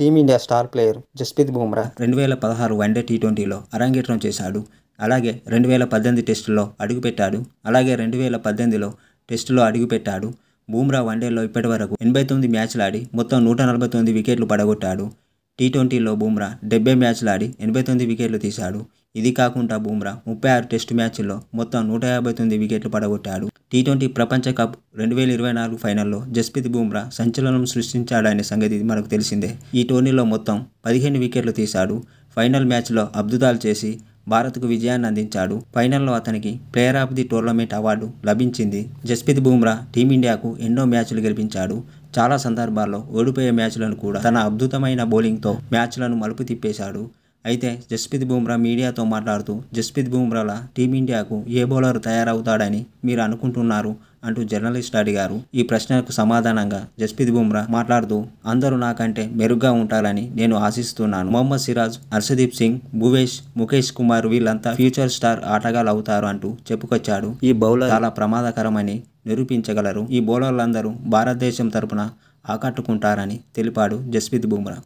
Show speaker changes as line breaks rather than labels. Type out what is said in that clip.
team India star player Jasprit Bumrah రెండు వేల పదహారు వన్డే టీ ట్వంటీలో అరంగేట్రం చేశాడు అలాగే రెండు వేల పద్దెనిమిది టెస్టులో అడుగుపెట్టాడు అలాగే రెండు వేల పద్దెనిమిదిలో టెస్టులో అడుగుపెట్టాడు బూమ్రా వన్డేలో ఇప్పటి వరకు ఎనభై తొమ్మిది మ్యాచ్లు ఆడి మొత్తం నూట నలభై తొమ్మిది వికెట్లు పడగొట్టాడు టీ ట్వంటీలో బూమ్రా డెబ్బై మ్యాచ్లు ఆడి ఎనభై తొమ్మిది వికెట్లు తీశాడు ఇది కాకుండా బూమ్రా ముప్పై ఆరు టెస్టు మ్యాచ్ల్లో మొత్తం నూట యాభై తొమ్మిది వికెట్లు పడగొట్టాడు టీ ట్వంటీ ప్రపంచ కప్ రెండు వేల ఇరవై నాలుగు ఫైనల్లో జస్ప్రీత్ బుమ్రా సంచలనం సృష్టించాడనే సంగతి మనకు తెలిసిందే ఈ టోర్నీలో మొత్తం పదిహేను వికెట్లు తీశాడు ఫైనల్ మ్యాచ్లో అబ్దుదాల్ చేసి భారత్కు విజయాన్ని అందించాడు ఫైనల్లో అతనికి player of the tournament award లభించింది జస్ప్రీత్ బుమ్రా టీమిండియాకు ఎన్నో మ్యాచ్లు గెలిపించాడు చాలా సందర్భాల్లో ఓడిపోయే మ్యాచ్లను కూడా తన అద్భుతమైన బౌలింగ్తో మ్యాచ్లను మలుపు తిప్పేశాడు అయితే జస్ప్రీత్ బుమ్రా మీడియాతో మాట్లాడుతూ జస్ప్రీత్ బుమ్రాల టీమిండియాకు ఏ బౌలర్ తయారవుతాడని మీరు అనుకుంటున్నారు అంటూ జర్నలిస్ట్ అడిగారు ఈ ప్రశ్నకు సమాధానంగా జస్ప్రీత్ బుమ్రా మాట్లాడుతూ అందరూ నాకంటే మెరుగ్గా ఉంటారని నేను ఆశిస్తున్నాను మొహమ్మద్ సిరాజ్ హర్షదీప్ సింగ్ భువేష్ ముఖేష్ కుమార్ వీళ్ళంతా ఫ్యూచర్ స్టార్ ఆటగాళ్ళు అవుతారు అంటూ చెప్పుకొచ్చాడు ఈ బౌలర్ చాలా ప్రమాదకరమని నిరూపించగలరు ఈ బౌలర్లందరూ భారతదేశం తరపున ఆకట్టుకుంటారని తెలిపాడు జస్ప్రీత్ బుమ్రా